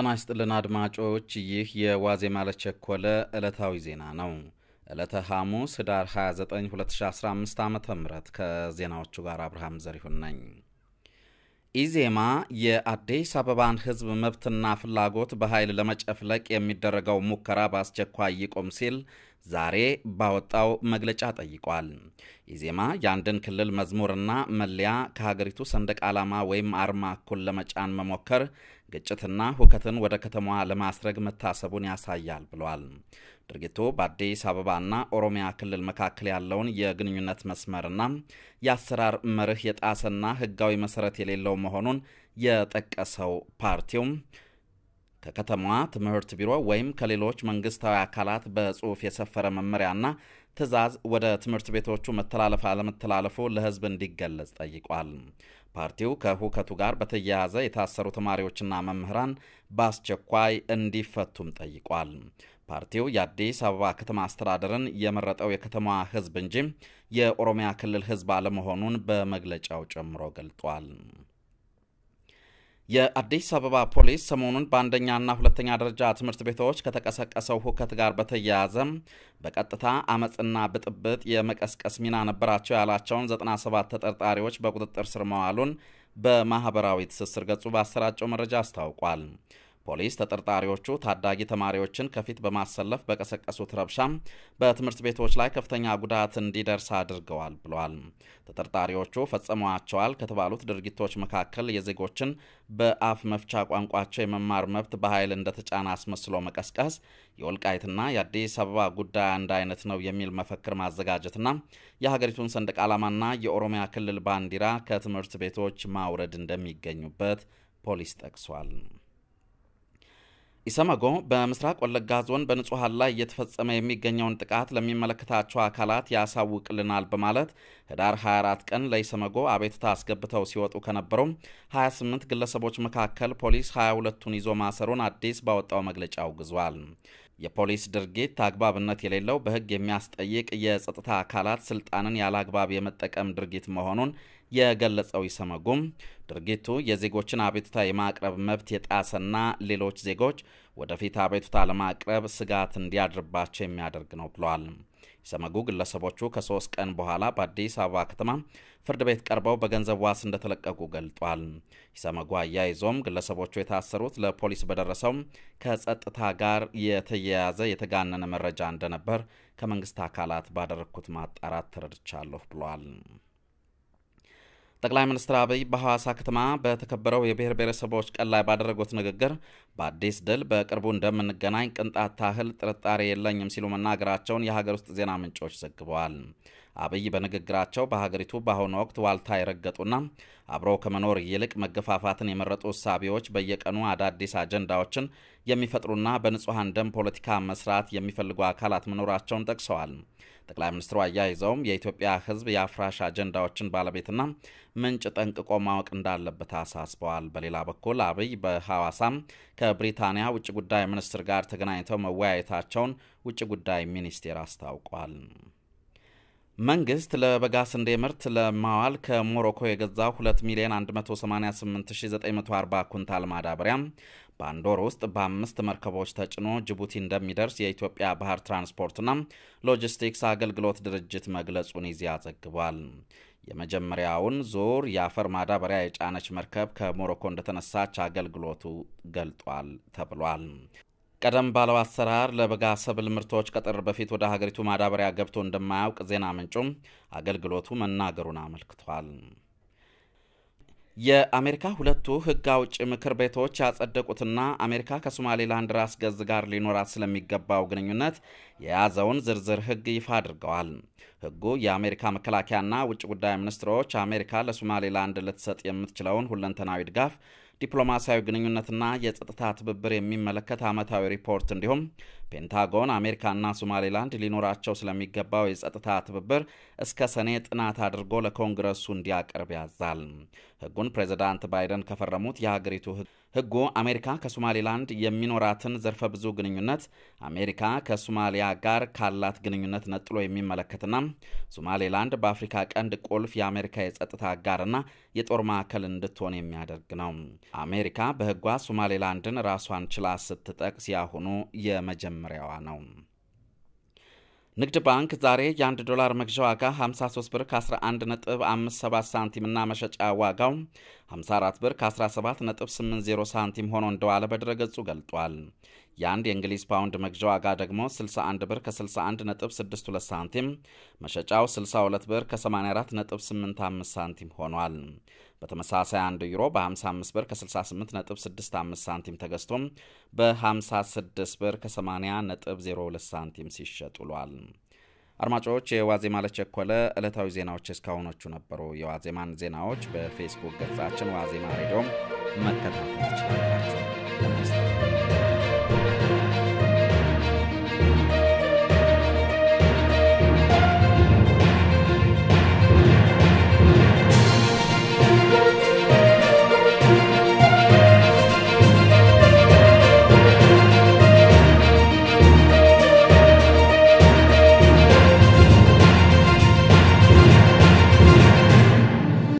ጤና ይስጥልን አድማጮች፣ ይህ የዋዜማ ለቸኮለ ዕለታዊ ዜና ነው። ዕለተ ሐሙስ ህዳር 29 2015 ዓ ም ከዜናዎቹ ጋር አብርሃም ዘሪሁን ነኝ። ኢዜማ የአዲስ አበባን ህዝብ መብትና ፍላጎት በኃይል ለመጨፍለቅ የሚደረገው ሙከራ በአስቸኳይ ይቁም ሲል ዛሬ ባወጣው መግለጫ ጠይቋል። ኢዜማ የአንድን ክልል መዝሙርና መለያ ከሀገሪቱ ሰንደቅ ዓላማ ወይም አርማ እኩል ለመጫን መሞከር ግጭትና ሁከትን ወደ ከተማዋ ለማስረግ መታሰቡን ያሳያል ብሏል። ድርጊቱ በአዲስ አበባና ኦሮሚያ ክልል መካከል ያለውን የግንኙነት መስመርና የአሰራር መርህ የጣሰና ሕጋዊ መሰረት የሌለው መሆኑን የጠቀሰው ፓርቲው ከከተማዋ ትምህርት ቢሮ ወይም ከሌሎች መንግስታዊ አካላት በጽሑፍ የሰፈረ መመሪያና ትዕዛዝ ወደ ትምህርት ቤቶቹ መተላለፍ አለመተላለፉ ለህዝብ እንዲገለጽ ጠይቋል። ፓርቲው ከሁከቱ ጋር በተያያዘ የታሰሩ ተማሪዎችና መምህራን በአስቸኳይ እንዲፈቱም ጠይቋል። ፓርቲው የአዲስ አበባ ከተማ አስተዳደርን የመረጠው የከተማዋ ህዝብ እንጂ የኦሮሚያ ክልል ህዝብ አለመሆኑን በመግለጫው ጨምሮ ገልጧል። የአዲስ አበባ ፖሊስ ሰሞኑን በአንደኛና ሁለተኛ ደረጃ ትምህርት ቤቶች ከተቀሰቀሰው ሁከት ጋር በተያያዘ በቀጥታ አመፅና ብጥብጥ የመቀስቀስ ሚና ነበራቸው ያላቸውን 97 ተጠርጣሪዎች በቁጥጥር ስር መዋሉን በማኅበራዊ ትስስር ገጹ ባሰራጨው መረጃ አስታውቋል። ፖሊስ ተጠርጣሪዎቹ ታዳጊ ተማሪዎችን ከፊት በማሰለፍ በቀሰቀሱት ረብሻም በትምህርት ቤቶች ላይ ከፍተኛ ጉዳት እንዲደርስ አድርገዋል ብለዋል። ተጠርጣሪዎቹ ፈጽመዋቸዋል ከተባሉት ድርጊቶች መካከል የዜጎችን በአፍ መፍቻ ቋንቋቸው የመማር መብት በኃይል እንደተጫነ አስመስሎ መቀስቀስ፣ የወልቃይትና የአዲስ አበባ ጉዳይ አንድ አይነት ነው የሚል መፈክር ማዘጋጀትና የሀገሪቱን ሰንደቅ ዓላማና የኦሮሚያ ክልል ባንዲራ ከትምህርት ቤቶች ማውረድ እንደሚገኙበት ፖሊስ ጠቅሷል። ኢሰመጎ በምስራቅ ወለጋ ዞን በንጹሐን ላይ እየተፈጸመ የሚገኘውን ጥቃት ለሚመለከታቸው አካላት ያሳውቅልናል በማለት ህዳር 24 ቀን ለኢሰመጎ አቤትታ አስገብተው ሲወጡ ከነበሩም 28 ግለሰቦች መካከል ፖሊስ 22ቱን ይዞ ማሰሩን አዲስ ባወጣው መግለጫ አውግዟል። የፖሊስ ድርጊት አግባብነት የሌለው በህግ የሚያስጠይቅ የጸጥታ አካላት ስልጣንን ያለ አግባብ የመጠቀም ድርጊት መሆኑን የገለጸው ኢሰመጉም ድርጊቱ የዜጎችን አቤቱታ የማቅረብ መብት የጣሰና ሌሎች ዜጎች ወደፊት አቤቱታ ለማቅረብ ስጋት እንዲያድርባቸው የሚያደርግ ነው ብለዋል። ኢሰመጉ ግለሰቦቹ ከሶስት ቀን በኋላ በአዲስ አበባ ከተማ ፍርድ ቤት ቀርበው በገንዘብ ዋስ እንደተለቀቁ ገልጧል። ኢሰመጉ አያይዞም ግለሰቦቹ የታሰሩት ለፖሊስ በደረሰው ከጸጥታ ጋር የተያያዘ የተጋነነ መረጃ እንደነበር ከመንግስት አካላት ባደረግኩት ማጣራት ተረድቻለሁ ብሏል። ጠቅላይ ሚኒስትር አብይ በሐዋሳ ከተማ በተከበረው የብሔር ብሔረሰቦች ቀን ላይ ባደረጉት ንግግር በአዲስ ድል በቅርቡ እንደምንገናኝ ቅንጣት ታህል ጥርጣሬ የለኝም ሲሉ መናገራቸውን የሀገር ውስጥ ዜና ምንጮች ዘግበዋል። አብይ በንግግራቸው በሀገሪቱ በአሁኑ ወቅት ዋልታ የረገጡና አብሮ ከመኖር ይልቅ መገፋፋትን የመረጡ እሳቢዎች በየቀኑ አዳዲስ አጀንዳዎችን የሚፈጥሩና በንጹሐን ደም ፖለቲካ መስራት የሚፈልጉ አካላት መኖራቸውን ጠቅሰዋል። ጠቅላይ ሚኒስትሩ አያይዘውም የኢትዮጵያ ሕዝብ የአፍራሽ አጀንዳዎችን ባለቤትና ምንጭ ጠንቅቆ ማወቅ እንዳለበት አሳስበዋል። በሌላ በኩል አብይ በሐዋሳም ከብሪታንያ ውጭ ጉዳይ ሚኒስትር ጋር ተገናኝተው መወያየታቸውን ውጭ ጉዳይ ሚኒስቴር አስታውቋል። መንግስት ለበጋ ስንዴ ምርት ለማዋል ከሞሮኮ የገዛው 2 ሚሊዮን 188940 ኩንታል ማዳበሪያ በአንድ ወር ውስጥ በአምስት መርከቦች ተጭኖ ጅቡቲ እንደሚደርስ የኢትዮጵያ ባህር ትራንስፖርትና ሎጂስቲክስ አገልግሎት ድርጅት መግለጹን ኢዜአ ዘግቧል። የመጀመሪያውን ዙር የአፈር ማዳበሪያ የጫነች መርከብ ከሞሮኮ እንደተነሳች አገልግሎቱ ገልጧል ተብሏል። ቀደም ባለው አሰራር ለበጋ ሰብል ምርቶች ከጥር በፊት ወደ ሀገሪቱ ማዳበሪያ ገብቶ እንደማያውቅ ዜና ምንጩም አገልግሎቱ መናገሩን አመልክቷል። የአሜሪካ ሁለቱ ህግ አውጭ ምክር ቤቶች ያጸደቁትና አሜሪካ ከሶማሌላንድ ራስ ገዝ ጋር ሊኖራት ስለሚገባው ግንኙነት የያዘውን ዝርዝር ህግ ይፋ አድርገዋል። ህጉ የአሜሪካ መከላከያና ውጭ ጉዳይ ሚኒስትሮች አሜሪካ ለሶማሌላንድ ልትሰጥ የምትችለውን ሁለንተናዊ ድጋፍ ዲፕሎማሲያዊ ግንኙነትና የጸጥታ ትብብር የሚመለከት ዓመታዊ ሪፖርት እንዲሁም ፔንታጎን አሜሪካና ሶማሌላንድ ሊኖራቸው ስለሚገባው የጸጥታ ትብብር እስከ ሰኔ ጥናት አድርጎ ለኮንግረሱ እንዲያቀርብ ያዛል። ህጉን ፕሬዚዳንት ባይደን ከፈረሙት የሀገሪቱ ህጉ አሜሪካ ከሶማሌላንድ የሚኖራትን ዘርፈ ብዙ ግንኙነት አሜሪካ ከሶማሊያ ጋር ካላት ግንኙነት ነጥሎ የሚመለከትና ሶማሌላንድ በአፍሪካ ቀንድ ቁልፍ የአሜሪካ የጸጥታ አጋርና የጦር ማዕከል እንድትሆን የሚያደርግ ነው። አሜሪካ በህጓ ሶማሌላንድን ራሷን ችላ ስትጠቅስ ያሁኑ የመጀመ የመጀመሪያዋ ነው። ንግድ ባንክ ዛሬ የአንድ ዶላር መግዣ ዋጋ 53 ብር ከ11.57 ሳንቲም እና መሸጫ ዋጋው 54 ብር ከ17.80 ሳንቲም ሆኖ እንደዋለ በድረገጹ ገልጧል። የአንድ የእንግሊዝ ፓውንድ መግዣ ዋጋ ደግሞ 61 ብር ከ61.62 ሳንቲም መሸጫው 62 ብር ከ84.85 ሳንቲም ሆኗል። በተመሳሳይ አንድ ዩሮ በ55 ብር ከ68.65 ሳንቲም ተገዝቶም በ56 ብር ከ80.02 ሳንቲም ሲሸጥ ውሏል። አድማጮች፣ የዋዜማ ለቸኮለ ዕለታዊ ዜናዎች እስካሁኖቹ ነበሩ። የዋዜማን ዜናዎች በፌስቡክ ገጻችን ዋዜማ ሬዲዮም መከታተል ይችላላችሁ።